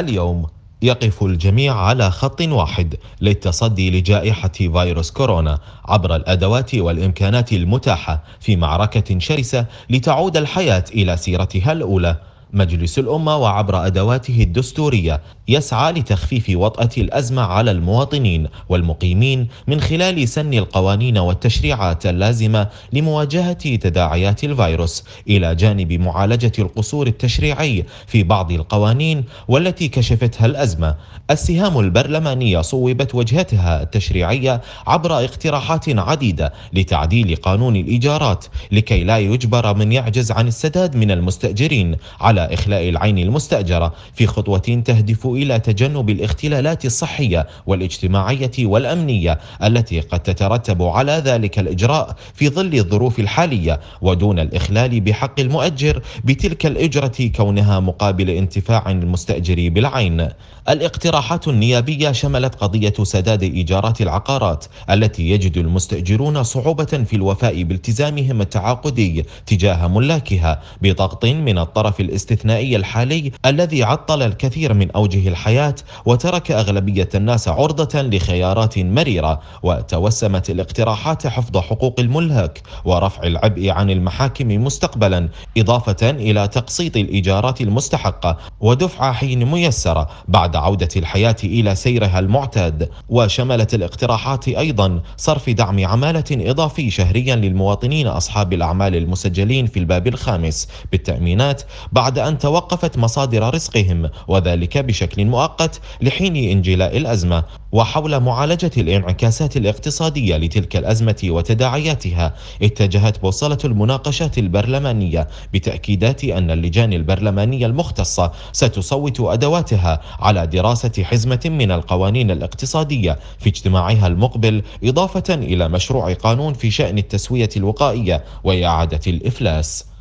اليوم يقف الجميع على خط واحد للتصدي لجائحة فيروس كورونا عبر الأدوات والإمكانات المتاحة في معركة شرسة لتعود الحياة إلى سيرتها الأولى مجلس الأمة وعبر أدواته الدستورية يسعى لتخفيف وطأة الأزمة على المواطنين والمقيمين من خلال سن القوانين والتشريعات اللازمة لمواجهة تداعيات الفيروس إلى جانب معالجة القصور التشريعي في بعض القوانين والتي كشفتها الأزمة السهام البرلمانية صوبت وجهتها التشريعية عبر اقتراحات عديدة لتعديل قانون الإيجارات لكي لا يجبر من يعجز عن السداد من المستأجرين على إخلاء العين المستأجرة في خطوة تهدف إلى تجنب الاختلالات الصحية والاجتماعية والأمنية التي قد تترتب على ذلك الإجراء في ظل الظروف الحالية ودون الإخلال بحق المؤجر بتلك الإجرة كونها مقابل انتفاع المستأجر بالعين الاقتراحات النيابية شملت قضية سداد إيجارات العقارات التي يجد المستأجرون صعوبة في الوفاء بالتزامهم التعاقدي تجاه ملاكها بضغط من الطرف الاستثماري الاستثنائي الحالي الذي عطل الكثير من أوجه الحياة وترك أغلبية الناس عرضة لخيارات مريرة وتوسمت الاقتراحات حفظ حقوق الملهك ورفع العبء عن المحاكم مستقبلا إضافة إلى تقسيط الإيجارات المستحقة ودفع حين ميسرة بعد عودة الحياة إلى سيرها المعتاد وشملت الاقتراحات أيضا صرف دعم عمالة إضافي شهريا للمواطنين أصحاب الأعمال المسجلين في الباب الخامس بالتأمينات بعد بعد أن توقفت مصادر رزقهم وذلك بشكل مؤقت لحين انجلاء الأزمة وحول معالجة الانعكاسات الاقتصادية لتلك الأزمة وتداعياتها اتجهت بوصلة المناقشات البرلمانية بتأكيدات أن اللجان البرلمانية المختصة ستصوت أدواتها على دراسة حزمة من القوانين الاقتصادية في اجتماعها المقبل إضافة إلى مشروع قانون في شأن التسوية الوقائية وإعادة الإفلاس